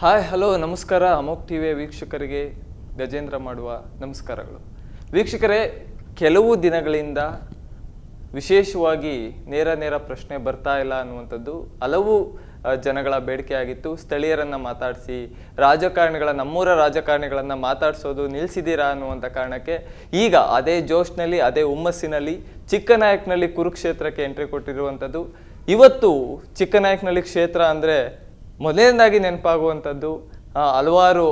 hi hello ನಮಸ್ಕಾರ ಅಮೋಕ್ V ವೀಕ್ಷಕರಿಗೆ ಗಜೇಂದ್ರ ಮಾಡುವ ನಮಸ್ಕಾರಗಳು ವೀಕ್ಷಕರೇ ಕೆಲವು ದಿನಗಳಿಂದ ವಿಶೇಷವಾಗಿ ನೇರ ನೇರ ಪ್ರಶ್ನೆ ಬರ್ತಾ ಇಲ್ಲ ಅನ್ನುವಂಥದ್ದು ಹಲವು ಜನಗಳ ಬೇಡಿಕೆ ಆಗಿತ್ತು ಸ್ಥಳೀಯರನ್ನು ಮಾತಾಡಿಸಿ ರಾಜಕಾರಣಿಗಳ ನಮ್ಮೂರ ರಾಜಕಾರಣಿಗಳನ್ನು ಮಾತಾಡಿಸೋದು ನಿಲ್ಲಿಸಿದ್ದೀರಾ ಅನ್ನುವಂಥ ಕಾರಣಕ್ಕೆ ಈಗ ಅದೇ ಜೋಶ್ನಲ್ಲಿ ಅದೇ ಹುಮ್ಮಸ್ಸಿನಲ್ಲಿ ಚಿಕ್ಕನಾಯಕ್ನಲ್ಲಿ ಕುರುಕ್ಷೇತ್ರಕ್ಕೆ ಎಂಟ್ರಿ ಕೊಟ್ಟಿರುವಂಥದ್ದು ಇವತ್ತು ಚಿಕ್ಕನಾಯಕ್ನಲ್ಲಿ ಕ್ಷೇತ್ರ ಅಂದರೆ ಮೊದಲನೇದಾಗಿ ನೆನಪಾಗುವಂಥದ್ದು ಹಲವಾರು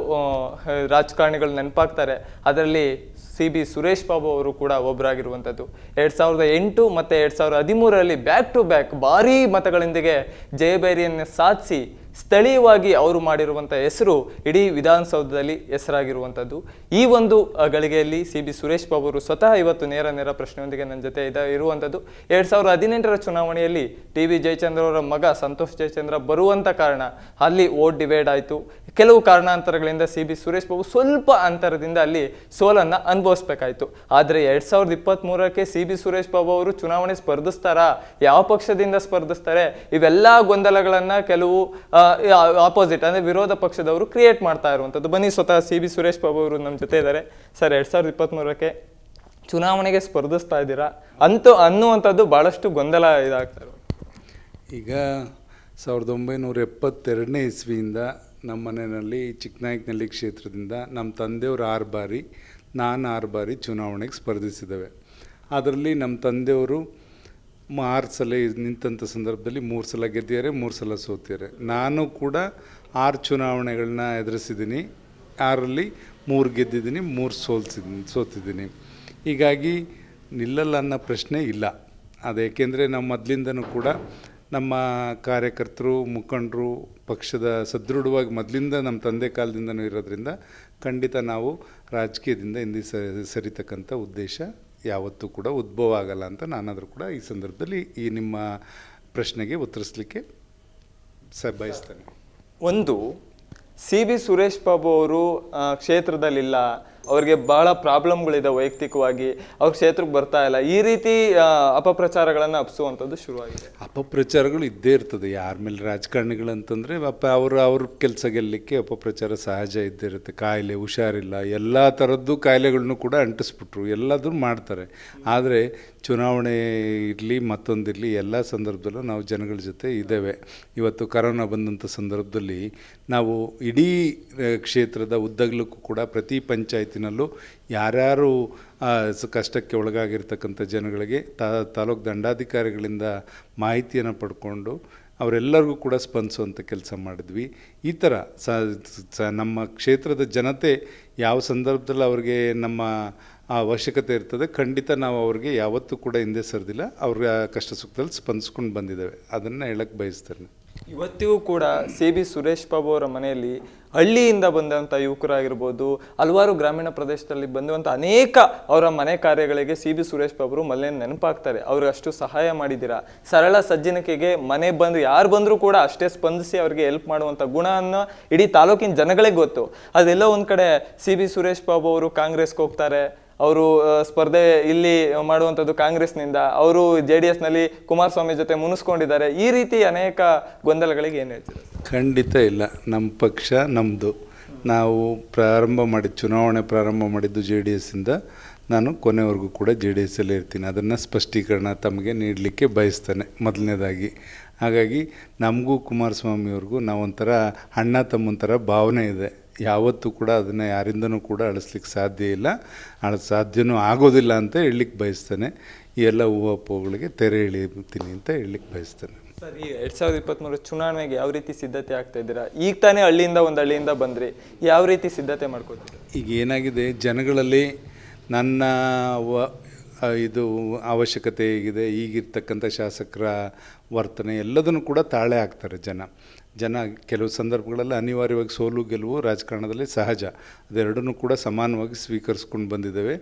ರಾಜಕಾರಣಿಗಳು ನೆನಪಾಗ್ತಾರೆ ಅದರಲ್ಲಿ ಸಿ ಬಿ ಸುರೇಶ್ ಬಾಬು ಅವರು ಕೂಡ ಒಬ್ಬರಾಗಿರುವಂಥದ್ದು ಎರಡು ಸಾವಿರದ ಎಂಟು ಮತ್ತು ಎರಡು ಸಾವಿರದ ಹದಿಮೂರರಲ್ಲಿ ಬ್ಯಾಕ್ ಟು ಬ್ಯಾಕ್ ಭಾರೀ ಮತಗಳೊಂದಿಗೆ ಜಯಭೈರಿಯನ್ನು ಸಾಧಿಸಿ ಸ್ಥಳೀಯವಾಗಿ ಅವರು ಮಾಡಿರುವಂಥ ಹೆಸರು ಇಡೀ ವಿಧಾನಸೌಧದಲ್ಲಿ ಹೆಸರಾಗಿರುವಂಥದ್ದು ಈ ಒಂದು ಗಳಿಗೆಯಲ್ಲಿ ಸಿ ಬಿ ಸುರೇಶ್ ಬಾಬು ಅವರು ಸ್ವತಃ ಇವತ್ತು ನೇರ ನೇರ ಪ್ರಶ್ನೆಯೊಂದಿಗೆ ನನ್ನ ಜೊತೆ ಇದ ಇರುವಂಥದ್ದು ಎರಡು ಸಾವಿರದ ಹದಿನೆಂಟರ ಚುನಾವಣೆಯಲ್ಲಿ ಟಿ ವಿ ಜಯಚಂದ್ರ ಅವರ ಮಗ ಸಂತೋಷ್ ಜಯಚಂದ್ರ ಬರುವಂಥ ಕಾರಣ ಅಲ್ಲಿ ಓಟ್ ಡಿವೈಡ್ ಆಯಿತು ಕೆಲವು ಕಾರಣಾಂತರಗಳಿಂದ ಸಿ ಬಿ ಸುರೇಶ್ ಬಾಬು ಸ್ವಲ್ಪ ಅಂತರದಿಂದ ಅಲ್ಲಿ ಸೋಲನ್ನು ಅನುಭವಿಸಬೇಕಾಯಿತು ಆದರೆ ಎರಡು ಸಾವಿರದ ಇಪ್ಪತ್ತ್ಮೂರಕ್ಕೆ ಸಿ ಬಿ ಸುರೇಶ್ ಬಾಬು ಅವರು ಚುನಾವಣೆ ಸ್ಪರ್ಧಿಸ್ತಾರಾ ಯಾವ ಪಕ್ಷದಿಂದ ಸ್ಪರ್ಧಿಸ್ತಾರೆ ಇವೆಲ್ಲ ಗೊಂದಲಗಳನ್ನು ಕೆಲವು ಆಪೋಸಿಟ್ ಅಂದರೆ ವಿರೋಧ ಪಕ್ಷದವರು ಕ್ರಿಯೇಟ್ ಮಾಡ್ತಾ ಇರುವಂಥದ್ದು ಬನ್ನಿ ಸ್ವತಃ ಸಿ ಬಿ ಸುರೇಶ್ ಬಾಬು ಅವರು ನಮ್ಮ ಜೊತೆ ಇದ್ದಾರೆ ಸರ್ ಎರಡು ಸಾವಿರದ ಇಪ್ಪತ್ತ್ಮೂರಕ್ಕೆ ಚುನಾವಣೆಗೆ ಸ್ಪರ್ಧಿಸ್ತಾ ಇದ್ದೀರಾ ಅಂತೂ ಅನ್ನುವಂಥದ್ದು ಭಾಳಷ್ಟು ಗೊಂದಲ ಇದಾಗ್ತಾರೆ ಈಗ ಸಾವಿರದ ಒಂಬೈನೂರ ಎಪ್ಪತ್ತೆರಡನೇ ಇಸ್ವಿಯಿಂದ ನಮ್ಮ ಮನೆಯಲ್ಲಿ ಚಿಕ್ಕನಾಯಕನಹಳ್ಳಿ ಕ್ಷೇತ್ರದಿಂದ ನಮ್ಮ ತಂದೆಯವರು ಆರು ಬಾರಿ ನಾನು ಆರು ಬಾರಿ ಚುನಾವಣೆಗೆ ಸ್ಪರ್ಧಿಸಿದ್ದೇವೆ ಅದರಲ್ಲಿ ನಮ್ಮ ತಂದೆಯವರು ಆರು ಸಲ ನಿಂತಂಥ ಸಂದರ್ಭದಲ್ಲಿ ಮೂರು ಸಲ ಗೆದ್ದಿದ್ದಾರೆ ಮೂರು ಸಲ ಸೋತಿದ್ದಾರೆ ನಾನು ಕೂಡ ಆರು ಚುನಾವಣೆಗಳನ್ನ ಎದುರಿಸಿದ್ದೀನಿ ಆರಲ್ಲಿ ಮೂರು ಗೆದ್ದಿದ್ದೀನಿ ಮೂರು ಸೋಲ್ಸಿದ್ದೀನಿ ಸೋತಿದ್ದೀನಿ ಹೀಗಾಗಿ ನಿಲ್ಲಲ್ಲ ಅನ್ನೋ ಪ್ರಶ್ನೆ ಇಲ್ಲ ಅದು ಏಕೆಂದರೆ ನಾವು ಮೊದಲಿಂದನೂ ಕೂಡ ನಮ್ಮ ಕಾರ್ಯಕರ್ತರು ಮುಖಂಡರು ಪಕ್ಷದ ಸದೃಢವಾಗಿ ಮೊದಲಿಂದ ನಮ್ಮ ತಂದೆ ಕಾಲದಿಂದನೂ ಇರೋದ್ರಿಂದ ಖಂಡಿತ ನಾವು ರಾಜಕೀಯದಿಂದ ಹಿಂದೆ ಸರಿತಕ್ಕಂಥ ಉದ್ದೇಶ ಯಾವತ್ತೂ ಕೂಡ ಉದ್ಭವ ಆಗಲ್ಲ ಅಂತ ನಾನಾದರೂ ಕೂಡ ಈ ಸಂದರ್ಭದಲ್ಲಿ ಈ ನಿಮ್ಮ ಪ್ರಶ್ನೆಗೆ ಉತ್ತರಿಸಲಿಕ್ಕೆ ಸ ಬಯಸ್ತೇನೆ ಒಂದು ಸಿ ಬಿ ಸುರೇಶ್ ಬಾಬು ಅವರು ಕ್ಷೇತ್ರದಲ್ಲಿಲ್ಲ ಅವ್ರಿಗೆ ಭಾಳ ಪ್ರಾಬ್ಲಮ್ಗಳಿದೆ ವೈಯಕ್ತಿಕವಾಗಿ ಅವ್ರ ಕ್ಷೇತ್ರಕ್ಕೆ ಬರ್ತಾ ಇಲ್ಲ ಈ ರೀತಿ ಅಪಪ್ರಚಾರಗಳನ್ನು ಅಪ್ಸುವಂಥದ್ದು ಶುರುವಾಗಿದೆ ಅಪಪ್ರಚಾರಗಳು ಇದ್ದೇ ಇರ್ತದೆ ಯಾರ ಮೇಲೆ ರಾಜಕಾರಣಿಗಳಂತಂದರೆ ಪಾಪ ಅವರು ಅವ್ರ ಕೆಲಸ ಗೆಲ್ಲಕ್ಕೆ ಅಪಪ್ರಚಾರ ಸಹಜ ಇದ್ದೇ ಇರುತ್ತೆ ಕಾಯಿಲೆ ಹುಷಾರಿಲ್ಲ ಎಲ್ಲ ಥರದ್ದು ಕಾಯಿಲೆಗಳನ್ನು ಕೂಡ ಅಂಟಿಸ್ಬಿಟ್ರು ಎಲ್ಲದೂ ಮಾಡ್ತಾರೆ ಆದರೆ ಚುನಾವಣೆ ಇರಲಿ ಮತ್ತೊಂದಿರಲಿ ಎಲ್ಲ ಸಂದರ್ಭದಲ್ಲೂ ನಾವು ಜನಗಳ ಜೊತೆ ಇದ್ದೇವೆ ಇವತ್ತು ಕರೋನಾ ಬಂದಂಥ ಸಂದರ್ಭದಲ್ಲಿ ನಾವು ಇಡೀ ಕ್ಷೇತ್ರದ ಉದ್ದಗಲಕ್ಕೂ ಕೂಡ ಪ್ರತಿ ಪಂಚಾಯತ್ ಪಂಚಾಯತಿನಲ್ಲೂ ಯಾರ್ಯಾರು ಕಷ್ಟಕ್ಕೆ ಒಳಗಾಗಿರ್ತಕ್ಕಂಥ ಜನಗಳಿಗೆ ತಾಲೂಕು ದಂಡಾಧಿಕಾರಿಗಳಿಂದ ಮಾಹಿತಿಯನ್ನು ಪಡ್ಕೊಂಡು ಅವರೆಲ್ಲರಿಗೂ ಕೂಡ ಸ್ಪಂದಿಸುವಂಥ ಕೆಲಸ ಮಾಡಿದ್ವಿ ಈ ಥರ ಸ ನಮ್ಮ ಕ್ಷೇತ್ರದ ಜನತೆ ಯಾವ ಸಂದರ್ಭದಲ್ಲಿ ಅವ್ರಿಗೆ ನಮ್ಮ ಅವಶ್ಯಕತೆ ಇರ್ತದೆ ಖಂಡಿತ ನಾವು ಅವ್ರಿಗೆ ಯಾವತ್ತೂ ಕೂಡ ಹಿಂದೆ ಸರಿದಿಲ್ಲ ಅವ್ರ ಕಷ್ಟ ಸುಖದಲ್ಲಿ ಸ್ಪಂದಿಸ್ಕೊಂಡು ಬಂದಿದ್ದೇವೆ ಅದನ್ನು ಹೇಳಕ್ಕೆ ಬಯಸ್ತೇನೆ ಇವತ್ತಿಗೂ ಕೂಡ ಸಿ ಬಿ ಸುರೇಶ್ ಬಾಬು ಅವರ ಮನೆಯಲ್ಲಿ ಹಳ್ಳಿಯಿಂದ ಬಂದಂಥ ಯುವಕರಾಗಿರ್ಬೋದು ಹಲವಾರು ಗ್ರಾಮೀಣ ಪ್ರದೇಶದಲ್ಲಿ ಬಂದಂಥ ಅನೇಕ ಅವರ ಮನೆ ಕಾರ್ಯಗಳಿಗೆ ಸಿ ಬಿ ಸುರೇಶ್ ಬಾಬು ಮೊದಲೇ ನೆನಪಾಗ್ತಾರೆ ಅವ್ರಿಗೆ ಅಷ್ಟು ಸಹಾಯ ಮಾಡಿದ್ದೀರಾ ಸರಳ ಸಜ್ಜನಿಕೆಗೆ ಮನೆ ಬಂದು ಯಾರು ಬಂದರೂ ಕೂಡ ಅಷ್ಟೇ ಸ್ಪಂದಿಸಿ ಅವರಿಗೆ ಹೆಲ್ಪ್ ಮಾಡುವಂಥ ಗುಣವನ್ನು ಇಡೀ ತಾಲೂಕಿನ ಜನಗಳಿಗೆ ಗೊತ್ತು ಅದೆಲ್ಲ ಒಂದು ಕಡೆ ಸಿ ಬಿ ಸುರೇಶ್ ಬಾಬು ಅವರು ಕಾಂಗ್ರೆಸ್ಗೆ ಹೋಗ್ತಾರೆ ಅವರು ಸ್ಪರ್ಧೆ ಇಲ್ಲಿ ಮಾಡುವಂಥದ್ದು ಕಾಂಗ್ರೆಸ್ನಿಂದ ಅವರು ಜೆ ಡಿ ಎಸ್ನಲ್ಲಿ ಕುಮಾರಸ್ವಾಮಿ ಜೊತೆ ಮುನಿಸ್ಕೊಂಡಿದ್ದಾರೆ ಈ ರೀತಿ ಅನೇಕ ಗೊಂದಲಗಳಿಗೆ ಏನು ಹೇಳ್ತೀರಾ ಖಂಡಿತ ಇಲ್ಲ ನಮ್ಮ ಪಕ್ಷ ನಮ್ಮದು ನಾವು ಪ್ರಾರಂಭ ಮಾಡಿ ಚುನಾವಣೆ ಪ್ರಾರಂಭ ಮಾಡಿದ್ದು ಜೆ ಡಿ ಎಸ್ಸಿಂದ ನಾನು ಕೊನೆವರೆಗೂ ಕೂಡ ಜೆ ಡಿ ಎಸ್ಸಲ್ಲೇ ಇರ್ತೀನಿ ಅದನ್ನು ಸ್ಪಷ್ಟೀಕರಣ ತಮಗೆ ನೀಡಲಿಕ್ಕೆ ಬಯಸ್ತಾನೆ ಮೊದಲನೇದಾಗಿ ಹಾಗಾಗಿ ನಮಗೂ ಕುಮಾರಸ್ವಾಮಿಯವ್ರಿಗೂ ನಾವೊಂಥರ ಅಣ್ಣ ತಮ್ಮೊಂಥರ ಭಾವನೆ ಇದೆ ಯಾವತ್ತೂ ಕೂಡ ಅದನ್ನು ಯಾರಿಂದನೂ ಕೂಡ ಅಳಿಸ್ಲಿಕ್ಕೆ ಸಾಧ್ಯ ಇಲ್ಲ ಅಳ ಸಾಧ್ಯನೂ ಆಗೋದಿಲ್ಲ ಅಂತ ಹೇಳಲಿಕ್ಕೆ ಬಯಸ್ತಾನೆ ಈ ಎಲ್ಲ ಪೂಗಳಿಗೆ ತೆರೆ ಇಳಿತೀನಿ ಅಂತ ಹೇಳಲಿಕ್ಕೆ ಬಯಸ್ತಾನೆ ಸರ್ ಈ ಎರಡು ಸಾವಿರದ ಇಪ್ಪತ್ತ್ಮೂರು ಚುನಾವಣೆಗೆ ಯಾವ ರೀತಿ ಸಿದ್ಧತೆ ಆಗ್ತಾ ಇದ್ದೀರಾ ಈಗ ತಾನೇ ಹಳ್ಳಿಯಿಂದ ಒಂದು ಹಳ್ಳಿಯಿಂದ ಬಂದ್ರಿ ಯಾವ ರೀತಿ ಸಿದ್ಧತೆ ಮಾಡ್ಕೋತೀರಿ ಈಗ ಏನಾಗಿದೆ ಜನಗಳಲ್ಲಿ ನನ್ನ ಇದು ಅವಶ್ಯಕತೆ ಹೇಗಿದೆ ಈಗಿರ್ತಕ್ಕಂಥ ಶಾಸಕರ ವರ್ತನೆ ಎಲ್ಲದನ್ನು ಕೂಡ ತಾಳೆ ಹಾಕ್ತಾರೆ ಜನ ಜನ ಕೆಲವು ಸಂದರ್ಭಗಳಲ್ಲಿ ಅನಿವಾರ್ಯವಾಗಿ ಸೋಲು ಗೆಲುವು ರಾಜಕಾರಣದಲ್ಲಿ ಸಹಜ ಅದೆರಡನ್ನೂ ಕೂಡ ಸಮಾನವಾಗಿ ಸ್ವೀಕರಿಸ್ಕೊಂಡು ಬಂದಿದ್ದೇವೆ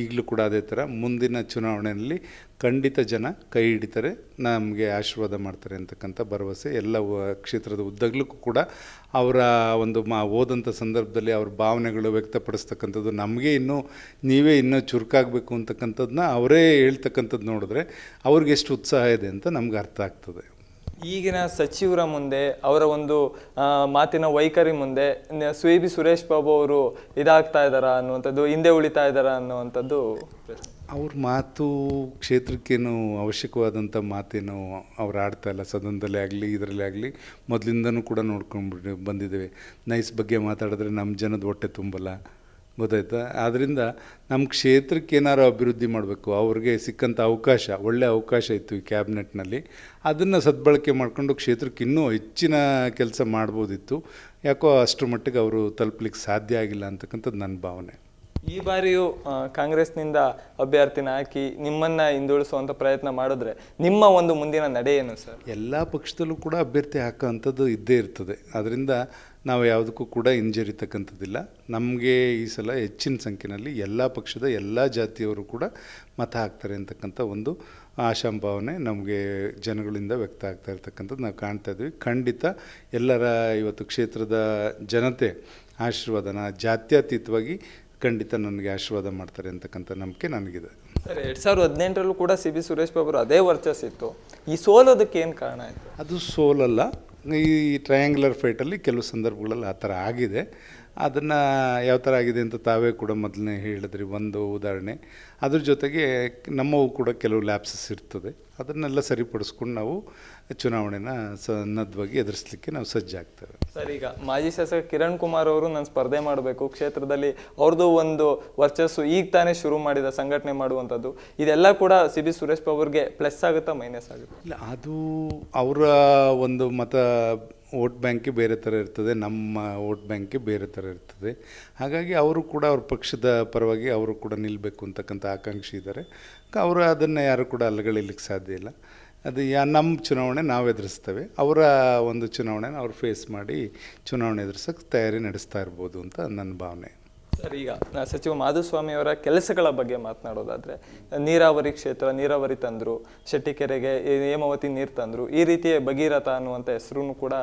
ಈಗಲೂ ಕೂಡ ಅದೇ ಥರ ಮುಂದಿನ ಚುನಾವಣೆಯಲ್ಲಿ ಖಂಡಿತ ಜನ ಕೈ ಹಿಡಿತಾರೆ ನಮಗೆ ಆಶೀರ್ವಾದ ಮಾಡ್ತಾರೆ ಅಂತಕ್ಕಂಥ ಭರವಸೆ ಎಲ್ಲ ಕ್ಷೇತ್ರದ ಉದ್ದಗಲಕ್ಕೂ ಕೂಡ ಅವರ ಒಂದು ಮಾ ಓದಂಥ ಸಂದರ್ಭದಲ್ಲಿ ಅವ್ರ ಭಾವನೆಗಳು ವ್ಯಕ್ತಪಡಿಸ್ತಕ್ಕಂಥದ್ದು ನಮಗೆ ಇನ್ನೂ ನೀವೇ ಇನ್ನೂ ಚುರುಕಾಗಬೇಕು ಅಂತಕ್ಕಂಥದ್ದನ್ನ ಅವರೇ ಹೇಳ್ತಕ್ಕಂಥದ್ದು ನೋಡಿದ್ರೆ ಅವ್ರಿಗೆ ಎಷ್ಟು ಉತ್ಸಾಹ ಇದೆ ಅಂತ ನಮ್ಗೆ ಅರ್ಥ ಆಗ್ತದೆ ಈಗಿನ ಸಚಿವರ ಮುಂದೆ ಅವರ ಒಂದು ಮಾತಿನ ವೈಖರಿ ಮುಂದೆ ಸ್ವಿ ಬಿ ಸುರೇಶ್ ಬಾಬು ಅವರು ಇದಾಗ್ತಾ ಇದ್ದಾರಾ ಅನ್ನುವಂಥದ್ದು ಹಿಂದೆ ಉಳಿತಾ ಇದ್ದಾರಾ ಅನ್ನುವಂಥದ್ದು ಅವ್ರ ಮಾತು ಕ್ಷೇತ್ರಕ್ಕೇನು ಅವಶ್ಯಕವಾದಂಥ ಮಾತೇನು ಅವ್ರು ಆಡ್ತಾ ಇಲ್ಲ ಸದನದಲ್ಲೇ ಆಗಲಿ ಇದರಲ್ಲೇ ಆಗಲಿ ಮೊದಲಿಂದನೂ ಕೂಡ ನೋಡ್ಕೊಂಡ್ಬಿಟ್ಟು ಬಂದಿದ್ದೇವೆ ನೈಸ್ ಬಗ್ಗೆ ಮಾತಾಡಿದ್ರೆ ನಮ್ಮ ಜನದ ಹೊಟ್ಟೆ ತುಂಬಲ್ಲ ಗೊತ್ತಾಯ್ತಾ ಆದ್ದರಿಂದ ನಮ್ಮ ಕ್ಷೇತ್ರಕ್ಕೆ ಏನಾರು ಅಭಿವೃದ್ಧಿ ಮಾಡಬೇಕು ಅವ್ರಿಗೆ ಸಿಕ್ಕಂಥ ಅವಕಾಶ ಒಳ್ಳೆಯ ಅವಕಾಶ ಇತ್ತು ಈ ಕ್ಯಾಬಿನೆಟ್ನಲ್ಲಿ ಅದನ್ನು ಸದ್ಬಳಕೆ ಮಾಡಿಕೊಂಡು ಕ್ಷೇತ್ರಕ್ಕೆ ಇನ್ನೂ ಹೆಚ್ಚಿನ ಕೆಲಸ ಮಾಡ್ಬೋದಿತ್ತು ಯಾಕೋ ಅಷ್ಟರ ಮಟ್ಟಿಗೆ ಅವರು ತಲುಪಲಿಕ್ಕೆ ಸಾಧ್ಯ ಆಗಿಲ್ಲ ಅಂತಕ್ಕಂಥದ್ದು ನನ್ನ ಭಾವನೆ ಈ ಬಾರಿಯೂ ಕಾಂಗ್ರೆಸ್ನಿಂದ ಅಭ್ಯರ್ಥಿನ ಹಾಕಿ ನಿಮ್ಮನ್ನ ಹಿಂದುಳಿಸುವಂಥ ಪ್ರಯತ್ನ ಮಾಡಿದ್ರೆ ನಿಮ್ಮ ಒಂದು ಮುಂದಿನ ನಡೆ ಏನು ಸರ್ ಎಲ್ಲ ಪಕ್ಷದಲ್ಲೂ ಕೂಡ ಅಭ್ಯರ್ಥಿ ಹಾಕೋವಂಥದ್ದು ಇದ್ದೇ ಇರ್ತದೆ ಅದರಿಂದ ನಾವು ಯಾವುದಕ್ಕೂ ಕೂಡ ಹಿಂಜರಿತಕ್ಕಂಥದ್ದಿಲ್ಲ ನಮಗೆ ಈ ಸಲ ಹೆಚ್ಚಿನ ಸಂಖ್ಯೆಯಲ್ಲಿ ಎಲ್ಲ ಪಕ್ಷದ ಎಲ್ಲ ಜಾತಿಯವರು ಕೂಡ ಮತ ಹಾಕ್ತಾರೆ ಅಂತಕ್ಕಂಥ ಒಂದು ಆಶಾಭಾವನೆ ನಮಗೆ ಜನಗಳಿಂದ ವ್ಯಕ್ತ ಆಗ್ತಾ ಇರ್ತಕ್ಕಂಥದ್ದು ನಾವು ಕಾಣ್ತಾ ಇದ್ವಿ ಖಂಡಿತ ಎಲ್ಲರ ಇವತ್ತು ಕ್ಷೇತ್ರದ ಜನತೆ ಆಶೀರ್ವಾದನ ಜಾತ್ಯತೀತವಾಗಿ ಖಂಡಿತ ನನಗೆ ಆಶೀರ್ವಾದ ಮಾಡ್ತಾರೆ ಅಂತಕ್ಕಂಥ ನಂಬಿಕೆ ನನಗಿದೆ ಸರ್ ಎರಡು ಸಾವಿರದ ಹದಿನೆಂಟರಲ್ಲೂ ಕೂಡ ಸಿ ಬಿ ಸುರೇಶ್ ಬಾಬು ಅದೇ ಇತ್ತು ಈ ಸೋಲೋದಕ್ಕೆ ಏನು ಕಾರಣ ಆಯಿತು ಅದು ಸೋಲಲ್ಲ ಈ ಟ್ರಯಾಂಗ್ಯುಲರ್ ಫೈಟಲ್ಲಿ ಕೆಲವು ಸಂದರ್ಭಗಳಲ್ಲಿ ಆ ಥರ ಆಗಿದೆ ಅದನ್ನು ಯಾವ ಥರ ಆಗಿದೆ ಅಂತ ತಾವೇ ಕೂಡ ಮೊದಲನೇ ಹೇಳಿದ್ರಿ ಒಂದು ಉದಾಹರಣೆ ಅದ್ರ ಜೊತೆಗೆ ನಮ್ಮವು ಕೂಡ ಕೆಲವು ಲ್ಯಾಬ್ಸಸ್ ಇರ್ತದೆ ಅದನ್ನೆಲ್ಲ ಸರಿಪಡಿಸ್ಕೊಂಡು ನಾವು ಚುನಾವಣೆನ ಸನ್ನದ್ವಾಗಿ ಎದುರಿಸಲಿಕ್ಕೆ ನಾವು ಸಜ್ಜಾಗ್ತೇವೆ ಸರ್ ಈಗ ಮಾಜಿ ಶಾಸಕ ಕಿರಣ್ ಕುಮಾರ್ ಅವರು ನಾನು ಸ್ಪರ್ಧೆ ಮಾಡಬೇಕು ಕ್ಷೇತ್ರದಲ್ಲಿ ಅವ್ರದ್ದು ಒಂದು ವರ್ಚಸ್ಸು ಈಗ ತಾನೇ ಶುರು ಮಾಡಿದ ಸಂಘಟನೆ ಮಾಡುವಂಥದ್ದು ಇದೆಲ್ಲ ಕೂಡ ಸಿ ಬಿ ಸುರೇಶ್ ಅವ್ರಿಗೆ ಪ್ಲಸ್ ಆಗುತ್ತಾ ಮೈನಸ್ ಆಗುತ್ತಾ ಇಲ್ಲ ಅದು ಅವರ ಒಂದು ಮತ ವೋಟ್ ಬ್ಯಾಂಕಿಗೆ ಬೇರೆ ಥರ ಇರ್ತದೆ ನಮ್ಮ ವೋಟ್ ಬ್ಯಾಂಕೇ ಬೇರೆ ಥರ ಇರ್ತದೆ ಹಾಗಾಗಿ ಅವರು ಕೂಡ ಅವ್ರ ಪಕ್ಷದ ಪರವಾಗಿ ಅವರು ಕೂಡ ನಿಲ್ಲಬೇಕು ಅಂತಕ್ಕಂಥ ಆಕಾಂಕ್ಷಿ ಇದ್ದಾರೆ ಅವರು ಅದನ್ನು ಯಾರು ಕೂಡ ಅಲ್ಲಗಳಿಲಿಕ್ಕೆ ಸಾಧ್ಯ ಇಲ್ಲ ಅದು ಯಾ ನಮ್ಮ ಚುನಾವಣೆ ನಾವು ಎದುರಿಸ್ತೇವೆ ಅವರ ಒಂದು ಚುನಾವಣೆನ ಅವ್ರು ಫೇಸ್ ಮಾಡಿ ಚುನಾವಣೆ ಎದುರಿಸೋಕ್ಕೆ ತಯಾರಿ ನಡೆಸ್ತಾ ಇರ್ಬೋದು ಅಂತ ನನ್ನ ಭಾವನೆ ಸರ್ ಈಗ ಸಚಿವ ಅವರ ಕೆಲಸಗಳ ಬಗ್ಗೆ ಮಾತನಾಡೋದಾದರೆ ನೀರಾವರಿ ಕ್ಷೇತ್ರ ನೀರಾವರಿ ತಂದರು ಶೆಟ್ಟಿಕೆರೆಗೆ ಹೇಮಾವತಿ ನೀರು ತಂದರು ಈ ರೀತಿಯ ಭಗೀರಥ ಅನ್ನುವಂಥ ಹೆಸರು ಕೂಡ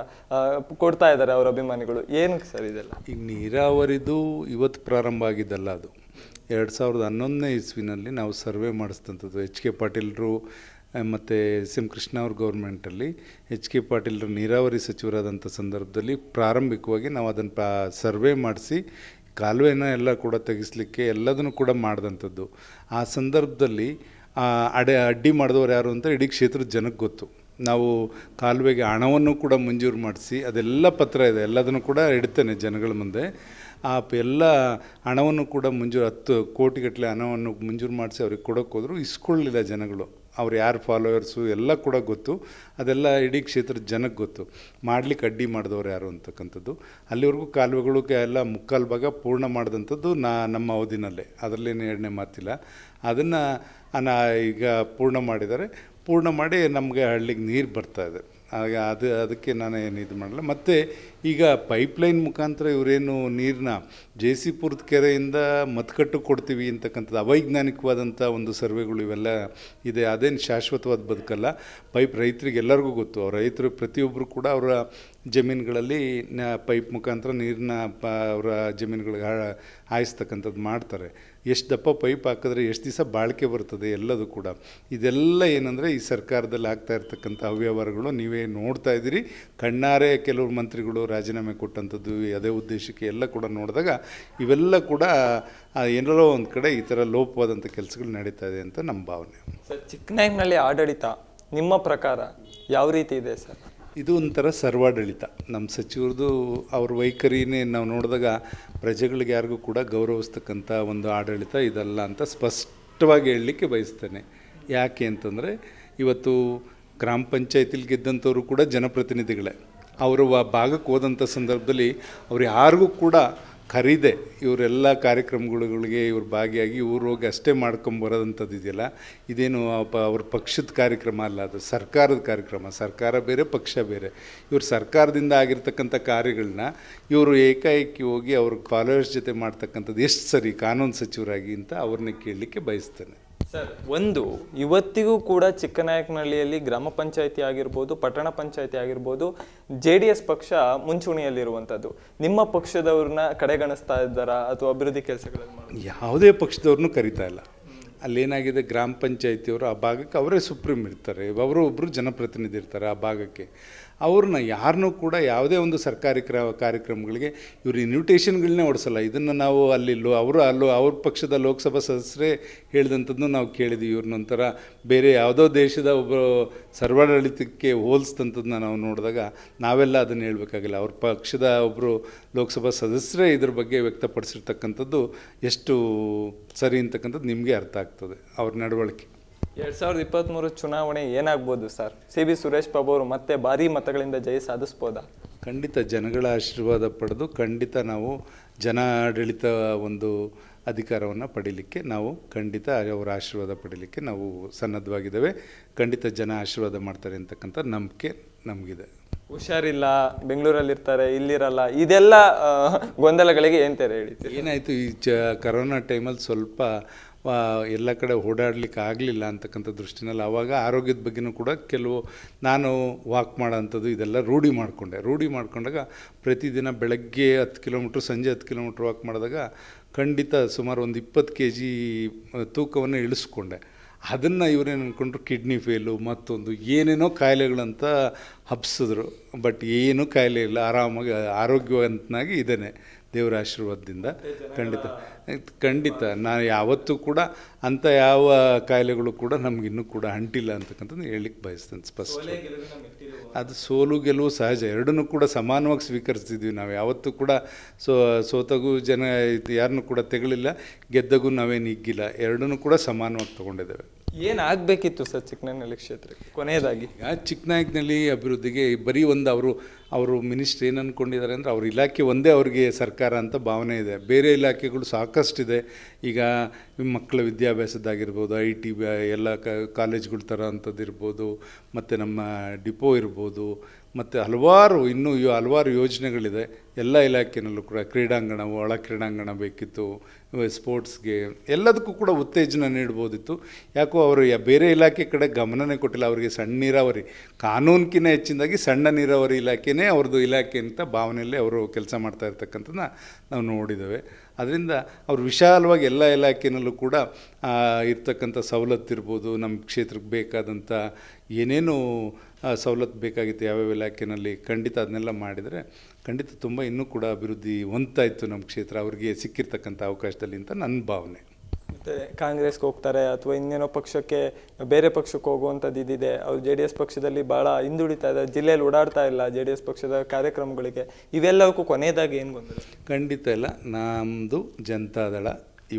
ಕೊಡ್ತಾ ಇದ್ದಾರೆ ಅವರ ಅಭಿಮಾನಿಗಳು ಏನು ಸರ್ ಇದೆಲ್ಲ ಈಗ ನೀರಾವರಿದು ಇವತ್ತು ಪ್ರಾರಂಭ ಆಗಿದ್ದಲ್ಲ ಅದು ಎರಡು ಸಾವಿರದ ಹನ್ನೊಂದನೇ ಇಸ್ವಿನಲ್ಲಿ ನಾವು ಸರ್ವೆ ಮಾಡಿಸಿದಂಥದ್ದು ಎಚ್ ಕೆ ಪಾಟೀಲ್ರು ಮತ್ತು ಎಸ್ ಎಂ ಕೃಷ್ಣ ಅವ್ರ ಗೌರ್ಮೆಂಟಲ್ಲಿ ಎಚ್ ಕೆ ಪಾಟೀಲ್ರು ನೀರಾವರಿ ಸಚಿವರಾದಂಥ ಸಂದರ್ಭದಲ್ಲಿ ಪ್ರಾರಂಭಿಕವಾಗಿ ನಾವು ಅದನ್ನು ಸರ್ವೆ ಮಾಡಿಸಿ ಕಾಲುವೆನ ಎಲ್ಲ ಕೂಡ ತೆಗೆಸಲಿಕ್ಕೆ ಎಲ್ಲದನ್ನು ಕೂಡ ಮಾಡಿದಂಥದ್ದು ಆ ಸಂದರ್ಭದಲ್ಲಿ ಅಡೆ ಅಡ್ಡಿ ಮಾಡಿದವರು ಯಾರು ಅಂತ ಇಡೀ ಕ್ಷೇತ್ರದ ಜನಕ್ಕೆ ಗೊತ್ತು ನಾವು ಕಾಲುವೆಗೆ ಹಣವನ್ನು ಕೂಡ ಮಂಜೂರು ಮಾಡಿಸಿ ಅದೆಲ್ಲ ಪತ್ರ ಇದೆ ಎಲ್ಲದನ್ನು ಕೂಡ ಇಡ್ತೇನೆ ಜನಗಳ ಮುಂದೆ ಆ ಎಲ್ಲ ಹಣವನ್ನು ಕೂಡ ಮಂಜೂರು ಹತ್ತು ಕೋಟಿಗಟ್ಟಲೆ ಹಣವನ್ನು ಮಂಜೂರು ಮಾಡಿಸಿ ಅವ್ರಿಗೆ ಕೊಡೋಕ್ಕೋದ್ರು ಇಸ್ಕೊಳ್ಳಲಿಲ್ಲ ಜನಗಳು ಅವ್ರು ಯಾರು ಫಾಲೋವರ್ಸು ಎಲ್ಲ ಕೂಡ ಗೊತ್ತು ಅದೆಲ್ಲ ಇಡೀ ಕ್ಷೇತ್ರದ ಜನಕ್ಕೆ ಗೊತ್ತು ಮಾಡಲಿಕ್ಕೆ ಅಡ್ಡಿ ಮಾಡಿದವ್ರು ಯಾರು ಅಂತಕ್ಕಂಥದ್ದು ಅಲ್ಲಿವರೆಗೂ ಕಾಲುವೆಗಳು ಎಲ್ಲ ಮುಕ್ಕಾಲು ಭಾಗ ಪೂರ್ಣ ಮಾಡಿದಂಥದ್ದು ನಾ ನಮ್ಮ ಅವಧಿನಲ್ಲೇ ಅದರಲ್ಲೇನು ಎರಡನೇ ಮಾತಿಲ್ಲ ಅದನ್ನು ನಾ ಈಗ ಪೂರ್ಣ ಮಾಡಿದ್ದಾರೆ ಪೂರ್ಣ ಮಾಡಿ ನಮಗೆ ಹಳ್ಳಿಗೆ ನೀರು ಬರ್ತಾ ಇದೆ ಆಗ ಅದು ಅದಕ್ಕೆ ನಾನು ಏನು ಇದು ಮಾಡಲ್ಲ ಮತ್ತು ಈಗ ಪೈಪ್ಲೈನ್ ಮುಖಾಂತರ ಇವರೇನು ನೀರನ್ನ ಜೆ ಸಿ ಪುರದ ಕೆರೆಯಿಂದ ಮತ್ಕಟ್ಟು ಕೊಡ್ತೀವಿ ಅಂತಕ್ಕಂಥದ್ದು ಅವೈಜ್ಞಾನಿಕವಾದಂಥ ಒಂದು ಸರ್ವೆಗಳು ಇವೆಲ್ಲ ಇದೆ ಅದೇನು ಶಾಶ್ವತವಾದ ಬದುಕಲ್ಲ ಪೈಪ್ ರೈತರಿಗೆ ಎಲ್ಲರಿಗೂ ಗೊತ್ತು ಅವ್ರ ರೈತರು ಪ್ರತಿಯೊಬ್ಬರು ಕೂಡ ಅವರ ಜಮೀನುಗಳಲ್ಲಿ ಪೈಪ್ ಮುಖಾಂತರ ನೀರನ್ನ ಪ ಅವರ ಜಮೀನುಗಳಿಗೆ ಹಾಯಿಸ್ತಕ್ಕಂಥದ್ದು ಮಾಡ್ತಾರೆ ಎಷ್ಟು ದಪ್ಪ ಪೈಪ್ ಹಾಕಿದ್ರೆ ಎಷ್ಟು ದಿವಸ ಬಾಳಿಕೆ ಬರ್ತದೆ ಎಲ್ಲದು ಕೂಡ ಇದೆಲ್ಲ ಏನಂದರೆ ಈ ಸರ್ಕಾರದಲ್ಲಿ ಆಗ್ತಾ ಇರ್ತಕ್ಕಂಥ ಅವ್ಯವಹಾರಗಳು ನೀವೇ ನೋಡ್ತಾ ಇದ್ದೀರಿ ಕಣ್ಣಾರೆ ಕೆಲವು ಮಂತ್ರಿಗಳು ರಾಜೀನಾಮೆ ಕೊಟ್ಟಂಥದ್ದು ಅದೇ ಉದ್ದೇಶಕ್ಕೆ ಎಲ್ಲ ಕೂಡ ನೋಡಿದಾಗ ಇವೆಲ್ಲ ಕೂಡ ಏನಾರೋ ಒಂದು ಕಡೆ ಈ ಥರ ಲೋಪವಾದಂಥ ಕೆಲಸಗಳು ನಡೀತಾ ಇದೆ ಅಂತ ನಮ್ಮ ಭಾವನೆ ಸರ್ ಚಿಕ್ಕನಾಯಿನಲ್ಲಿ ಆಡಳಿತ ನಿಮ್ಮ ಪ್ರಕಾರ ಯಾವ ರೀತಿ ಇದೆ ಸರ್ ಇದು ಒಂಥರ ಸರ್ವಾಡಳಿತ ನಮ್ಮ ಸಚಿವರದು ಅವ್ರ ವೈಖರಿನೇ ನಾವು ನೋಡಿದಾಗ ಪ್ರಜೆಗಳಿಗೆ ಯಾರಿಗೂ ಕೂಡ ಗೌರವಿಸ್ತಕ್ಕಂಥ ಒಂದು ಆಡಳಿತ ಇದಲ್ಲ ಅಂತ ಸ್ಪಷ್ಟವಾಗಿ ಹೇಳಲಿಕ್ಕೆ ಬಯಸ್ತೇನೆ ಯಾಕೆ ಅಂತಂದರೆ ಇವತ್ತು ಗ್ರಾಮ ಪಂಚಾಯತಿಲಿ ಗೆದ್ದಂಥವರು ಕೂಡ ಜನಪ್ರತಿನಿಧಿಗಳೇ ಅವರು ಭಾಗಕ್ಕೆ ಹೋದಂಥ ಸಂದರ್ಭದಲ್ಲಿ ಅವ್ರು ಯಾರಿಗೂ ಕೂಡ ಖರೀದೆ ಇವರೆಲ್ಲ ಕಾರ್ಯಕ್ರಮಗಳಿಗೆ ಇವ್ರು ಭಾಗಿಯಾಗಿ ಇವ್ರು ಹೋಗಿ ಅಷ್ಟೇ ಮಾಡ್ಕೊಂಬರೋದಂಥದ್ದು ಇದೆಯಲ್ಲ ಇದೇನು ಪ ಅವ್ರ ಪಕ್ಷದ ಕಾರ್ಯಕ್ರಮ ಅಲ್ಲ ಅದು ಸರ್ಕಾರದ ಕಾರ್ಯಕ್ರಮ ಸರ್ಕಾರ ಬೇರೆ ಪಕ್ಷ ಬೇರೆ ಇವರು ಸರ್ಕಾರದಿಂದ ಆಗಿರ್ತಕ್ಕಂಥ ಕಾರ್ಯಗಳನ್ನ ಇವರು ಏಕಾಏಕಿ ಹೋಗಿ ಅವ್ರ ಫಾಲೋವರ್ಸ್ ಜೊತೆ ಮಾಡ್ತಕ್ಕಂಥದ್ದು ಎಷ್ಟು ಸರಿ ಕಾನೂನು ಸಚಿವರಾಗಿ ಅಂತ ಅವ್ರನ್ನ ಕೇಳಲಿಕ್ಕೆ ಬಯಸ್ತೇನೆ ಸರ್ ಒಂದು ಇವತ್ತಿಗೂ ಕೂಡ ಚಿಕ್ಕನಾಯಕನಹಳ್ಳಿಯಲ್ಲಿ ಗ್ರಾಮ ಪಂಚಾಯತಿ ಆಗಿರ್ಬೋದು ಪಟ್ಟಣ ಪಂಚಾಯತಿ ಆಗಿರ್ಬೋದು ಜೆ ಡಿ ಎಸ್ ಪಕ್ಷ ಮುಂಚೂಣಿಯಲ್ಲಿರುವಂಥದ್ದು ನಿಮ್ಮ ಪಕ್ಷದವ್ರನ್ನ ಕಡೆಗಣಿಸ್ತಾ ಇದ್ದಾರಾ ಅಥವಾ ಅಭಿವೃದ್ಧಿ ಕೆಲಸಗಳನ್ನು ಯಾವುದೇ ಪಕ್ಷದವ್ರನ್ನೂ ಕರೀತಾ ಇಲ್ಲ ಅಲ್ಲೇನಾಗಿದೆ ಗ್ರಾಮ ಪಂಚಾಯತಿಯವರು ಆ ಭಾಗಕ್ಕೆ ಅವರೇ ಸುಪ್ರೀಂ ಇರ್ತಾರೆ ಅವರು ಒಬ್ಬರು ಜನಪ್ರತಿನಿಧಿ ಇರ್ತಾರೆ ಆ ಭಾಗಕ್ಕೆ ಅವ್ರನ್ನ ಯಾರನ್ನೂ ಕೂಡ ಯಾವುದೇ ಒಂದು ಸರ್ಕಾರಿ ಕಾರ್ಯಕ್ರಮಗಳಿಗೆ ಇವರು ಇನ್ವಿಟೇಷನ್ಗಳನ್ನೇ ಓಡಿಸಲ್ಲ ಇದನ್ನು ನಾವು ಅಲ್ಲಿಲ್ಲೋ ಅವರು ಅಲ್ಲೋ ಅವ್ರ ಪಕ್ಷದ ಲೋಕಸಭಾ ಸದಸ್ಯರೇ ಹೇಳಿದಂಥದ್ದನ್ನು ನಾವು ಇವ್ರ ನಂತರ ಬೇರೆ ಯಾವುದೋ ದೇಶದ ಒಬ್ಬ ಸರ್ವಾಡಳಿತಕ್ಕೆ ಹೋಲಿಸ್ದಂಥದ್ದನ್ನ ನಾವು ನೋಡಿದಾಗ ನಾವೆಲ್ಲ ಅದನ್ನು ಹೇಳಬೇಕಾಗಿಲ್ಲ ಅವ್ರ ಪಕ್ಷದ ಒಬ್ಬರು ಲೋಕಸಭಾ ಸದಸ್ಯರೇ ಇದ್ರ ಬಗ್ಗೆ ವ್ಯಕ್ತಪಡಿಸಿರ್ತಕ್ಕಂಥದ್ದು ಎಷ್ಟು ಸರಿ ಅಂತಕ್ಕಂಥದ್ದು ನಿಮಗೆ ಅರ್ಥ ಆಗ್ತದೆ ಅವ್ರ ನಡವಳಿಕೆ ಎರಡು ಸಾವಿರದ ಇಪ್ಪತ್ತ್ಮೂರು ಚುನಾವಣೆ ಏನಾಗ್ಬೋದು sir C B Suresh Babu ಅವರು ಮತ್ತೆ ಭಾರಿ ಮತಗಳಿಂದ ಜಯ ಸಾಧಿಸ್ಬೋದಾ ಖಂಡಿತ ಜನಗಳ ಆಶೀರ್ವಾದ ಪಡೆದು ಖಂಡಿತ ನಾವು ಜನ ಆಡಳಿತ ಒಂದು ಅಧಿಕಾರವನ್ನು ಪಡೀಲಿಕ್ಕೆ ನಾವು ಖಂಡಿತ ಅವರ ಆಶೀರ್ವಾದ ಪಡೀಲಿಕ್ಕೆ ನಾವು ಸನ್ನದ್ಧವಾಗಿದ್ದೇವೆ ಖಂಡಿತ ಜನ ಆಶೀರ್ವಾದ ಮಾಡ್ತಾರೆ ಅಂತಕ್ಕಂಥ ನಂಬಿಕೆ ನಮಗಿದೆ ಹುಷಾರಿಲ್ಲ ಬೆಂಗಳೂರಲ್ಲಿರ್ತಾರೆ ಇಲ್ಲಿರಲ್ಲ ಇದೆಲ್ಲ ಗೊಂದಲಗಳಿಗೆ ಏನು ತೆರೆ ಹೇಳಿ ಏನಾಯಿತು ಈ ಚ ಕರೋನಾ ಟೈಮಲ್ಲಿ ಸ್ವಲ್ಪ ಎಲ್ಲ ಕಡೆ ಓಡಾಡಲಿಕ್ಕೆ ಆಗಲಿಲ್ಲ ಅಂತಕ್ಕಂಥ ದೃಷ್ಟಿನಲ್ಲಿ ಆವಾಗ ಆರೋಗ್ಯದ ಬಗ್ಗೆನೂ ಕೂಡ ಕೆಲವು ನಾನು ವಾಕ್ ಮಾಡೋಂಥದ್ದು ಇದೆಲ್ಲ ರೂಢಿ ಮಾಡಿಕೊಂಡೆ ರೂಢಿ ಮಾಡಿಕೊಂಡಾಗ ಪ್ರತಿದಿನ ಬೆಳಗ್ಗೆ ಹತ್ತು ಕಿಲೋಮೀಟ್ರ್ ಸಂಜೆ ಹತ್ತು ಕಿಲೋಮೀಟ್ರ್ ವಾಕ್ ಮಾಡಿದಾಗ ಖಂಡಿತ ಸುಮಾರು ಒಂದು ಇಪ್ಪತ್ತು ಕೆ ಜಿ ತೂಕವನ್ನು ಇಳಿಸ್ಕೊಂಡೆ ಅದನ್ನು ಇವರೇನು ಅಂದ್ಕೊಂಡ್ರು ಕಿಡ್ನಿ ಫೇಲು ಮತ್ತೊಂದು ಏನೇನೋ ಕಾಯಿಲೆಗಳಂತ ಹಬ್ಸಿದ್ರು ಬಟ್ ಏನೂ ಕಾಯಿಲೆ ಇಲ್ಲ ಆರಾಮಾಗಿ ಆರೋಗ್ಯವಂತನಾಗಿ ಇದ್ದೇನೆ ದೇವರ ಆಶೀರ್ವಾದದಿಂದ ಖಂಡಿತ ಖಂಡಿತ ನಾನು ಯಾವತ್ತೂ ಕೂಡ ಅಂಥ ಯಾವ ಕಾಯಿಲೆಗಳು ಕೂಡ ನಮಗಿನ್ನೂ ಕೂಡ ಅಂಟಿಲ್ಲ ಅಂತಕ್ಕಂಥದ್ದು ಹೇಳಲಿಕ್ಕೆ ಬಯಸ್ತೇನೆ ಸ್ಪಷ್ಟ ಅದು ಸೋಲು ಗೆಲುವು ಸಹಜ ಎರಡನ್ನೂ ಕೂಡ ಸಮಾನವಾಗಿ ಸ್ವೀಕರಿಸ್ತಿದ್ವಿ ನಾವು ಯಾವತ್ತೂ ಕೂಡ ಸೋ ಸೋತಗೂ ಜನ ಯಾರನ್ನೂ ಕೂಡ ತೆಗಳಿಲ್ಲ ಗೆದ್ದಗೂ ನಾವೇನು ಹಿಗ್ಗಿಲ್ಲ ಎರಡನ್ನೂ ಕೂಡ ಸಮಾನವಾಗಿ ತೊಗೊಂಡಿದ್ದೇವೆ ಏನಾಗಬೇಕಿತ್ತು ಸರ್ ಚಿಕ್ಕನಹಳ್ಳಿ ಕ್ಷೇತ್ರಕ್ಕೆ ಕೊನೆಯದಾಗಿ ಚಿಕ್ಕನಾಯಕನಹಳ್ಳಿ ಅಭಿವೃದ್ಧಿಗೆ ಬರೀ ಒಂದು ಅವರು ಅವರು ಮಿನಿಸ್ಟ್ರ್ ಏನು ಅಂದ್ಕೊಂಡಿದ್ದಾರೆ ಅಂದರೆ ಅವ್ರ ಇಲಾಖೆ ಒಂದೇ ಅವ್ರಿಗೆ ಸರ್ಕಾರ ಅಂತ ಭಾವನೆ ಇದೆ ಬೇರೆ ಇಲಾಖೆಗಳು ಸಾಕಷ್ಟಿದೆ ಈಗ ಮಕ್ಕಳ ವಿದ್ಯಾಭ್ಯಾಸದ್ದಾಗಿರ್ಬೋದು ಐ ಟಿ ಎಲ್ಲ ಕಾಲೇಜ್ಗಳು ಥರ ಅಂಥದ್ದು ಇರ್ಬೋದು ಮತ್ತು ನಮ್ಮ ಡಿಪೋ ಇರ್ಬೋದು ಮತ್ತು ಹಲವಾರು ಇನ್ನೂ ಹಲವಾರು ಯೋಜನೆಗಳಿದೆ ಎಲ್ಲ ಇಲಾಖೆಯಲ್ಲೂ ಕೂಡ ಕ್ರೀಡಾಂಗಣವು ಒಳ ಕ್ರೀಡಾಂಗಣ ಬೇಕಿತ್ತು ಸ್ಪೋರ್ಟ್ಸ್ಗೆ ಎಲ್ಲದಕ್ಕೂ ಕೂಡ ಉತ್ತೇಜನ ನೀಡ್ಬೋದಿತ್ತು ಯಾಕೋ ಅವರು ಬೇರೆ ಇಲಾಖೆ ಕಡೆ ಗಮನನೇ ಕೊಟ್ಟಿಲ್ಲ ಅವರಿಗೆ ಸಣ್ಣ ನೀರಾವರಿ ಕಾನೂನ್ಕಿಂತ ಹೆಚ್ಚಿನದಾಗಿ ಸಣ್ಣ ನೀರಾವರಿ ಇಲಾಖೆನೇ ಅವ್ರದ್ದು ಇಲಾಖೆ ಅಂತ ಭಾವನೆಯಲ್ಲಿ ಅವರು ಕೆಲಸ ಮಾಡ್ತಾ ಇರ್ತಕ್ಕಂಥದ್ದನ್ನ ನಾವು ನೋಡಿದ್ದೇವೆ ಅದರಿಂದ ಅವರು ವಿಶಾಲವಾಗಿ ಎಲ್ಲ ಇಲಾಖೆಯಲ್ಲೂ ಕೂಡ ಇರ್ತಕ್ಕಂಥ ಇರ್ಬೋದು ನಮ್ಮ ಕ್ಷೇತ್ರಕ್ಕೆ ಬೇಕಾದಂಥ ಏನೇನು ಸವಲತ್ತು ಬೇಕಾಗಿತ್ತು ಯಾವ್ಯಾವ ಇಲಾಖೆಯಲ್ಲಿ ಖಂಡಿತ ಅದನ್ನೆಲ್ಲ ಮಾಡಿದರೆ ಖಂಡಿತ ತುಂಬ ಇನ್ನೂ ಕೂಡ ಅಭಿವೃದ್ಧಿ ಹೊಂದ್ತಾಯಿತ್ತು ನಮ್ಮ ಕ್ಷೇತ್ರ ಅವ್ರಿಗೆ ಸಿಕ್ಕಿರ್ತಕ್ಕಂಥ ಅವಕಾಶದಲ್ಲಿ ಅಂತ ನನ್ನ ಭಾವನೆ ಮತ್ತು ಕಾಂಗ್ರೆಸ್ಗೆ ಹೋಗ್ತಾರೆ ಅಥವಾ ಇನ್ನೇನೋ ಪಕ್ಷಕ್ಕೆ ಬೇರೆ ಪಕ್ಷಕ್ಕೆ ಹೋಗುವಂಥದ್ದು ಇದಿದೆ ಅವ್ರು ಜೆ ಡಿ ಎಸ್ ಪಕ್ಷದಲ್ಲಿ ಭಾಳ ಹಿಂದುಳಿತಾ ಇದ್ದಾರೆ ಜಿಲ್ಲೆಯಲ್ಲಿ ಓಡಾಡ್ತಾ ಇಲ್ಲ ಜೆ ಡಿ ಎಸ್ ಪಕ್ಷದ ಕಾರ್ಯಕ್ರಮಗಳಿಗೆ ಇವೆಲ್ಲವಕ್ಕೂ ಕೊನೆಯದಾಗಿ ಏನು ಗೊತ್ತಿಲ್ಲ ಖಂಡಿತ ಇಲ್ಲ ನಮ್ಮದು ಜನತಾದಳ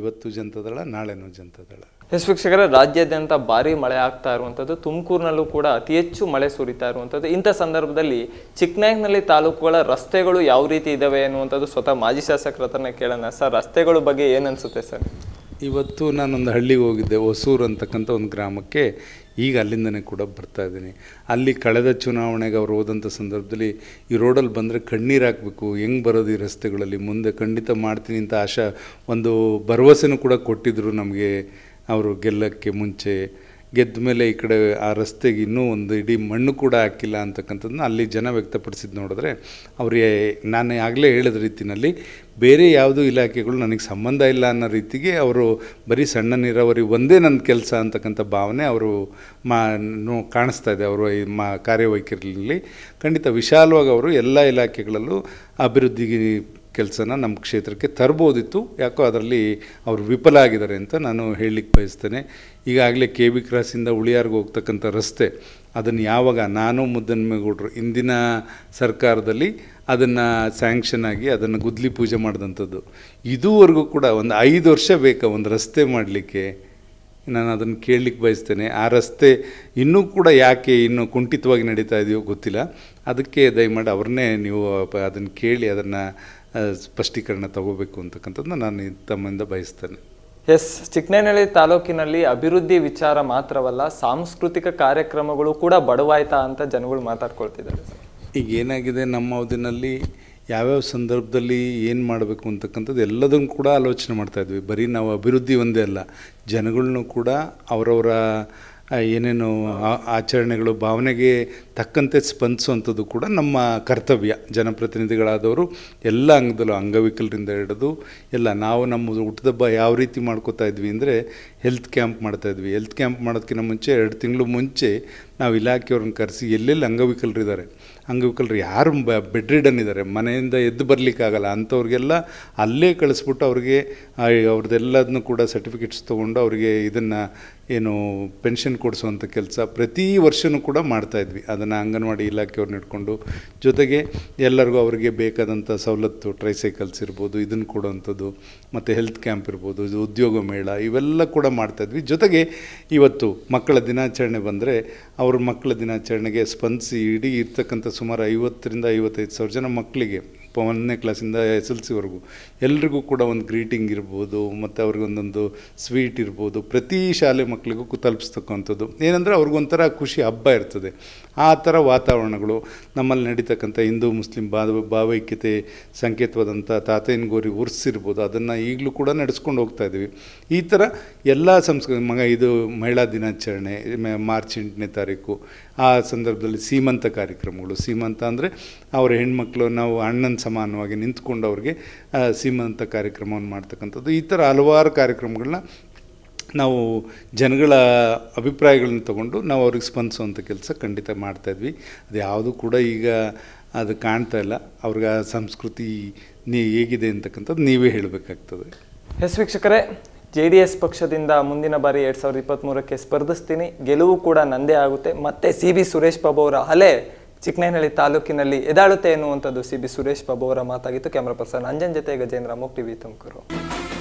ಇವತ್ತು ಜನತಾದಳ ನಾಳೆನೂ ಜನತಾದಳ ಎಸ್ ವೀಕ್ಷಕರೇ ರಾಜ್ಯಾದ್ಯಂತ ಭಾರಿ ಮಳೆ ಆಗ್ತಾ ಇರುವಂಥದ್ದು ತುಮಕೂರಿನಲ್ಲೂ ಕೂಡ ಅತಿ ಹೆಚ್ಚು ಮಳೆ ಸುರಿತಾ ಇರುವಂಥದ್ದು ಇಂಥ ಸಂದರ್ಭದಲ್ಲಿ ಚಿಕ್ಕನಾಯಕನಹಳ್ಳಿ ತಾಲೂಕುಗಳ ರಸ್ತೆಗಳು ಯಾವ ರೀತಿ ಇದ್ದಾವೆ ಅನ್ನುವಂಥದ್ದು ಸ್ವತಃ ಮಾಜಿ ಶಾಸಕರ ಹತ್ರನೇ ಕೇಳೋಣ ಸರ್ ರಸ್ತೆಗಳ ಬಗ್ಗೆ ಏನನ್ಸುತ್ತೆ ಸರ್ ಇವತ್ತು ನಾನೊಂದು ಹಳ್ಳಿಗೆ ಹೋಗಿದ್ದೆ ಹೊಸೂರು ಅಂತಕ್ಕಂಥ ಒಂದು ಗ್ರಾಮಕ್ಕೆ ಈಗ ಅಲ್ಲಿಂದನೇ ಕೂಡ ಬರ್ತಾ ಇದ್ದೀನಿ ಅಲ್ಲಿ ಕಳೆದ ಚುನಾವಣೆಗೆ ಅವರು ಹೋದಂಥ ಸಂದರ್ಭದಲ್ಲಿ ಈ ರೋಡಲ್ಲಿ ಬಂದರೆ ಕಣ್ಣೀರು ಹಾಕಬೇಕು ಹೆಂಗೆ ಬರೋದು ಈ ರಸ್ತೆಗಳಲ್ಲಿ ಮುಂದೆ ಖಂಡಿತ ಮಾಡ್ತೀನಿ ಅಂತ ಆಶಾ ಒಂದು ಭರವಸೆನೂ ಕೂಡ ಕೊಟ್ಟಿದ್ದರು ನಮಗೆ ಅವರು ಗೆಲ್ಲಕ್ಕೆ ಮುಂಚೆ ಗೆದ್ದ ಮೇಲೆ ಈ ಕಡೆ ಆ ರಸ್ತೆಗೆ ಇನ್ನೂ ಒಂದು ಇಡೀ ಮಣ್ಣು ಕೂಡ ಹಾಕಿಲ್ಲ ಅಂತಕ್ಕಂಥದ್ದನ್ನ ಅಲ್ಲಿ ಜನ ವ್ಯಕ್ತಪಡಿಸಿದ್ದು ನೋಡಿದ್ರೆ ಅವ್ರಿಗೆ ನಾನು ಆಗಲೇ ಹೇಳಿದ ರೀತಿಯಲ್ಲಿ ಬೇರೆ ಯಾವುದೂ ಇಲಾಖೆಗಳು ನನಗೆ ಸಂಬಂಧ ಇಲ್ಲ ಅನ್ನೋ ರೀತಿಗೆ ಅವರು ಬರೀ ಸಣ್ಣ ನೀರಾವರಿ ಒಂದೇ ನನ್ನ ಕೆಲಸ ಅಂತಕ್ಕಂಥ ಭಾವನೆ ಅವರು ಮಾ ಕಾಣಿಸ್ತಾ ಇದೆ ಅವರು ಈ ಮಾ ಕಾರ್ಯವೈಖರಿಯಲ್ಲಿ ಖಂಡಿತ ವಿಶಾಲವಾಗಿ ಅವರು ಎಲ್ಲ ಇಲಾಖೆಗಳಲ್ಲೂ ಅಭಿವೃದ್ಧಿಗೆ ಕೆಲಸನ ನಮ್ಮ ಕ್ಷೇತ್ರಕ್ಕೆ ತರ್ಬೋದಿತ್ತು ಯಾಕೋ ಅದರಲ್ಲಿ ಅವರು ವಿಫಲ ಆಗಿದ್ದಾರೆ ಅಂತ ನಾನು ಹೇಳಲಿಕ್ಕೆ ಬಯಸ್ತೇನೆ ಈಗಾಗಲೇ ಕೆ ಬಿ ಕ್ರಾಸಿಂದ ಉಳಿಯಾರ್ಗೆ ಹೋಗ್ತಕ್ಕಂಥ ರಸ್ತೆ ಅದನ್ನು ಯಾವಾಗ ನಾನು ಮುದ್ದನ್ಮೇಗೌಡರು ಇಂದಿನ ಸರ್ಕಾರದಲ್ಲಿ ಅದನ್ನು ಸ್ಯಾಂಕ್ಷನ್ ಆಗಿ ಅದನ್ನು ಗುದ್ಲಿ ಪೂಜೆ ಮಾಡಿದಂಥದ್ದು ಇದುವರೆಗೂ ಕೂಡ ಒಂದು ಐದು ವರ್ಷ ಬೇಕಾ ಒಂದು ರಸ್ತೆ ಮಾಡಲಿಕ್ಕೆ ನಾನು ಅದನ್ನು ಕೇಳಲಿಕ್ಕೆ ಬಯಸ್ತೇನೆ ಆ ರಸ್ತೆ ಇನ್ನೂ ಕೂಡ ಯಾಕೆ ಇನ್ನೂ ಕುಂಠಿತವಾಗಿ ನಡೀತಾ ಇದೆಯೋ ಗೊತ್ತಿಲ್ಲ ಅದಕ್ಕೆ ದಯಮಾಡಿ ಅವ್ರನ್ನೇ ನೀವು ಅದನ್ನು ಕೇಳಿ ಅದನ್ನು ಸ್ಪಷ್ಟೀಕರಣ ತಗೋಬೇಕು ಅಂತಕ್ಕಂಥದ್ದನ್ನ ನಾನು ತಮ್ಮಿಂದ ಬಯಸ್ತೇನೆ ಎಸ್ ಚಿಕ್ಕನೇನಹಳ್ಳಿ ತಾಲೂಕಿನಲ್ಲಿ ಅಭಿವೃದ್ಧಿ ವಿಚಾರ ಮಾತ್ರವಲ್ಲ ಸಾಂಸ್ಕೃತಿಕ ಕಾರ್ಯಕ್ರಮಗಳು ಕೂಡ ಬಡವಾಯ್ತಾ ಅಂತ ಜನಗಳು ಮಾತಾಡ್ಕೊಳ್ತಿದ್ದಾರೆ ಈಗ ಏನಾಗಿದೆ ನಮ್ಮ ಅವಧಿನಲ್ಲಿ ಯಾವ್ಯಾವ ಸಂದರ್ಭದಲ್ಲಿ ಏನು ಮಾಡಬೇಕು ಅಂತಕ್ಕಂಥದ್ದು ಎಲ್ಲದನ್ನು ಕೂಡ ಆಲೋಚನೆ ಮಾಡ್ತಾಯಿದ್ವಿ ಬರೀ ನಾವು ಅಭಿವೃದ್ಧಿ ಒಂದೇ ಅಲ್ಲ ಜನಗಳನ್ನೂ ಕೂಡ ಅವರವರ ಏನೇನು ಆಚರಣೆಗಳು ಭಾವನೆಗೆ ತಕ್ಕಂತೆ ಸ್ಪಂದಿಸುವಂಥದ್ದು ಕೂಡ ನಮ್ಮ ಕರ್ತವ್ಯ ಜನಪ್ರತಿನಿಧಿಗಳಾದವರು ಎಲ್ಲ ಅಂಗದಲ್ಲೂ ಅಂಗವಿಕಲರಿಂದ ಹಿಡಿದು ಎಲ್ಲ ನಾವು ನಮ್ಮ ಹುಟ್ಟದಬ್ಬ ಯಾವ ರೀತಿ ಮಾಡ್ಕೋತಾ ಇದ್ವಿ ಅಂದರೆ ಹೆಲ್ತ್ ಕ್ಯಾಂಪ್ ಮಾಡ್ತಾ ಇದ್ವಿ ಹೆಲ್ತ್ ಕ್ಯಾಂಪ್ ಮಾಡೋದಕ್ಕಿಂತ ಮುಂಚೆ ಎರಡು ತಿಂಗಳು ಮುಂಚೆ ನಾವು ಇಲಾಖೆಯವ್ರನ್ನ ಕರೆಸಿ ಎಲ್ಲೆಲ್ಲಿ ಅಂಗವಿಕಲರಿದ್ದಾರೆ ಅಂಗವಿಕಲರು ಯಾರು ಬ ಬೆಡ್ ಇದ್ದಾರೆ ಮನೆಯಿಂದ ಎದ್ದು ಬರಲಿಕ್ಕಾಗಲ್ಲ ಅಂಥವ್ರಿಗೆಲ್ಲ ಅಲ್ಲೇ ಕಳಿಸ್ಬಿಟ್ಟು ಅವ್ರಿಗೆ ಅವ್ರದ್ದೆಲ್ಲದನ್ನು ಕೂಡ ಸರ್ಟಿಫಿಕೇಟ್ಸ್ ತೊಗೊಂಡು ಅವರಿಗೆ ಇದನ್ನು ಏನು ಪೆನ್ಷನ್ ಕೊಡಿಸುವಂಥ ಕೆಲಸ ಪ್ರತಿ ವರ್ಷವೂ ಕೂಡ ಮಾಡ್ತಾಯಿದ್ವಿ ಅದನ್ನು ಅಂಗನವಾಡಿ ಇಲಾಖೆಯವ್ರನ್ನ ಇಟ್ಕೊಂಡು ಜೊತೆಗೆ ಎಲ್ಲರಿಗೂ ಅವರಿಗೆ ಬೇಕಾದಂಥ ಸವಲತ್ತು ಟ್ರೈಸೈಕಲ್ಸ್ ಇರ್ಬೋದು ಇದನ್ನು ಕೊಡುವಂಥದ್ದು ಮತ್ತು ಹೆಲ್ತ್ ಕ್ಯಾಂಪ್ ಇರ್ಬೋದು ಉದ್ಯೋಗ ಮೇಳ ಇವೆಲ್ಲ ಕೂಡ ಮಾಡ್ತಾಯಿದ್ವಿ ಜೊತೆಗೆ ಇವತ್ತು ಮಕ್ಕಳ ದಿನಾಚರಣೆ ಬಂದರೆ ಅವ್ರ ಮಕ್ಕಳ ದಿನಾಚರಣೆಗೆ ಸ್ಪಂದಿಸಿ ಇಡೀ ಇರ್ತಕ್ಕಂಥ ಸುಮಾರು ಐವತ್ತರಿಂದ ಐವತ್ತೈದು ಸಾವಿರ ಜನ ಮಕ್ಕಳಿಗೆ ಒಂದನೇ ಕ್ಲಾಸಿಂದ ಎಸ್ ಎಲ್ ಸಿವರೆಗೂ ಎಲ್ರಿಗೂ ಕೂಡ ಒಂದು ಗ್ರೀಟಿಂಗ್ ಇರ್ಬೋದು ಮತ್ತು ಅವ್ರಿಗೊಂದೊಂದು ಸ್ವೀಟ್ ಇರ್ಬೋದು ಪ್ರತಿ ಶಾಲೆ ಮಕ್ಕಳಿಗೂ ತಲುಪಿಸ್ತಕ್ಕಂಥದ್ದು ಏನಂದರೆ ಅವ್ರಿಗೊಂಥರ ಖುಷಿ ಹಬ್ಬ ಇರ್ತದೆ ಆ ಥರ ವಾತಾವರಣಗಳು ನಮ್ಮಲ್ಲಿ ನಡೀತಕ್ಕಂಥ ಹಿಂದೂ ಮುಸ್ಲಿಂ ಭಾವ ಭಾವೈಕ್ಯತೆ ಸಂಕೇತವಾದಂಥ ಗೋರಿ ಉರ್ಸಿರ್ಬೋದು ಅದನ್ನು ಈಗಲೂ ಕೂಡ ನಡೆಸ್ಕೊಂಡು ಹೋಗ್ತಾ ಇದ್ದೀವಿ ಈ ಥರ ಎಲ್ಲ ಸಂಸ್ಕೃತಿ ಮಗ ಇದು ಮಹಿಳಾ ದಿನಾಚರಣೆ ಮಾರ್ಚ್ ಎಂಟನೇ ತಾರೀಕು ಆ ಸಂದರ್ಭದಲ್ಲಿ ಸೀಮಂತ ಕಾರ್ಯಕ್ರಮಗಳು ಸೀಮಂತ ಅಂದರೆ ಅವರ ಹೆಣ್ಮಕ್ಳು ನಾವು ಅಣ್ಣನ ಸಮಾನವಾಗಿ ನಿಂತ್ಕೊಂಡು ಅವ್ರಿಗೆ ಸೀಮಂತ ಕಾರ್ಯಕ್ರಮವನ್ನು ಮಾಡ್ತಕ್ಕಂಥದ್ದು ಈ ಥರ ಹಲವಾರು ಕಾರ್ಯಕ್ರಮಗಳನ್ನ ನಾವು ಜನಗಳ ಅಭಿಪ್ರಾಯಗಳನ್ನ ತಗೊಂಡು ನಾವು ಅವ್ರಿಗೆ ಸ್ಪಂದಿಸುವಂಥ ಕೆಲಸ ಖಂಡಿತ ಮಾಡ್ತಾಯಿದ್ವಿ ಅದು ಯಾವುದೂ ಕೂಡ ಈಗ ಅದು ಕಾಣ್ತಾ ಇಲ್ಲ ಅವ್ರಿಗೆ ಆ ಸಂಸ್ಕೃತಿ ನೀ ಹೇಗಿದೆ ಅಂತಕ್ಕಂಥದ್ದು ನೀವೇ ಹೇಳಬೇಕಾಗ್ತದೆ ಎಸ್ ವೀಕ್ಷಕರೇ ಜೆ ಡಿ ಎಸ್ ಪಕ್ಷದಿಂದ ಮುಂದಿನ ಬಾರಿ ಎರಡು ಸಾವಿರದ ಇಪ್ಪತ್ತ್ಮೂರಕ್ಕೆ ಸ್ಪರ್ಧಿಸ್ತೀನಿ ಗೆಲುವು ಕೂಡ ನಂದೇ ಆಗುತ್ತೆ ಮತ್ತೆ ಸಿ ಬಿ ಸುರೇಶ್ ಬಾಬು ಅವರ ಅಲೆ ಚಿಕ್ಕನೇನಹಳ್ಳಿ ತಾಲೂಕಿನಲ್ಲಿ ಎದಾಳುತ್ತೆ ಎನ್ನುವಂಥದ್ದು ಸಿ ಬಿ ಸುರೇಶ್ ಬಾಬು ಅವರ ಮಾತಾಗಿತ್ತು ಕ್ಯಾಮ್ರಾ ಪರ್ಸನ್ ಅಂಜನ್ ಜೊತೆ ಗಜೇಂದ್ರ ಮೋಕ್ ಟಿವಿ ತುಮಕೂರು